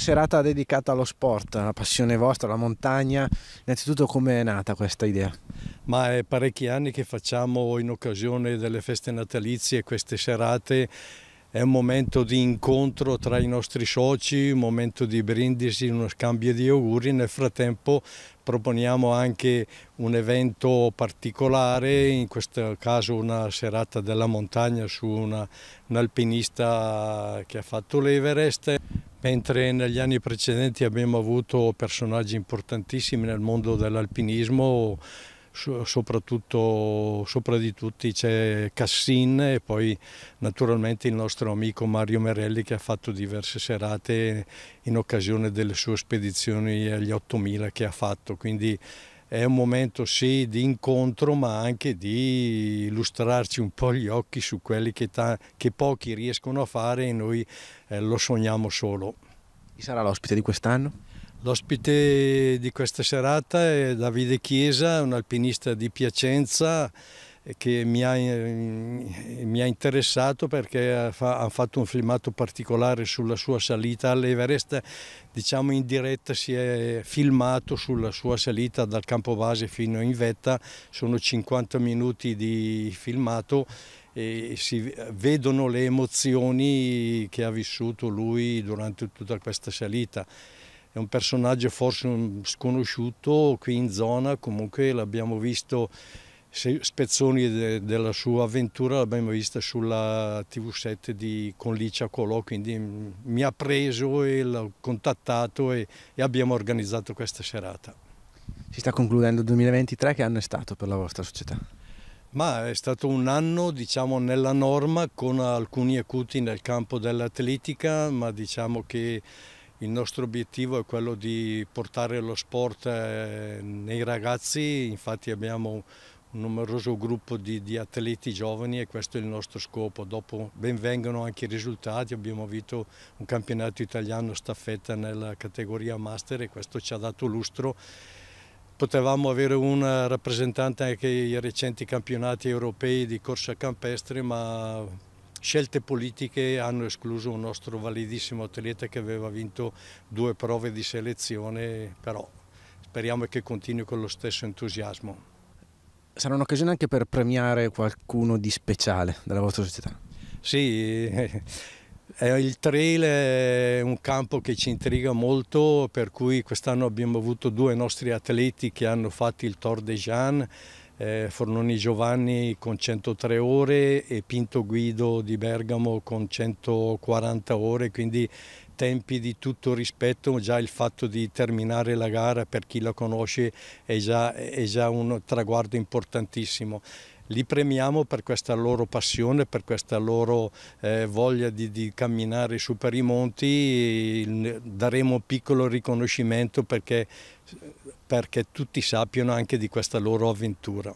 una serata dedicata allo sport, alla passione vostra, alla montagna. Innanzitutto come è nata questa idea? Ma è parecchi anni che facciamo in occasione delle feste natalizie queste serate è un momento di incontro tra i nostri soci, un momento di brindisi, uno scambio di auguri. Nel frattempo proponiamo anche un evento particolare, in questo caso una serata della montagna su una, un alpinista che ha fatto l'Everest. Mentre negli anni precedenti abbiamo avuto personaggi importantissimi nel mondo dell'alpinismo, soprattutto sopra di tutti c'è Cassin e poi naturalmente il nostro amico Mario Merelli che ha fatto diverse serate in occasione delle sue spedizioni agli 8000 che ha fatto, quindi è un momento sì di incontro ma anche di illustrarci un po' gli occhi su quelli che, che pochi riescono a fare e noi eh, lo sogniamo solo. Chi sarà l'ospite di quest'anno? L'ospite di questa serata è Davide Chiesa, un alpinista di Piacenza che mi ha, mi ha interessato perché ha, fatto un filmato particolare sulla sua salita all'Everest, diciamo in diretta si è filmato sulla sua salita dal campo base fino in vetta, sono 50 minuti di filmato e si vedono le emozioni che ha vissuto lui durante tutta questa salita è un personaggio forse sconosciuto qui in zona, comunque l'abbiamo visto spezzoni de, della sua avventura l'abbiamo vista sulla TV7 di, con Licia Colò, quindi mm, mi ha preso e l'ho contattato e, e abbiamo organizzato questa serata. Si sta concludendo il 2023, che anno è stato per la vostra società? Ma è stato un anno diciamo, nella norma con alcuni acuti nel campo dell'atletica, ma diciamo che il nostro obiettivo è quello di portare lo sport eh, nei ragazzi, infatti abbiamo un numeroso gruppo di, di, atleti giovani e questo è il nostro scopo. Dopo ben benvengano anche i risultati, abbiamo vinto un campionato italiano staffetta nella categoria master e questo ci ha dato lustro. Potevamo avere un rappresentante anche ai recenti campionati europei di corsa campestre, ma scelte politiche hanno escluso un nostro validissimo atleta che aveva vinto due prove di selezione, però speriamo che continui con lo stesso entusiasmo sarà un'occasione anche per premiare qualcuno di speciale della vostra società. Sì, eh, il trail è un campo che ci intriga molto, per cui quest'anno abbiamo avuto due nostri atleti che hanno fatto il Tour de Jeanne eh, Fornoni Giovanni con 103 ore e Pinto Guido di Bergamo con 140 ore, quindi tempi di tutto rispetto, già il fatto di terminare la gara per chi la conosce è già, è già un traguardo importantissimo li premiamo per questa loro passione, per questa loro eh, voglia di, di, camminare su per i monti, daremo un piccolo riconoscimento perché perché tutti sappiano anche di questa loro avventura.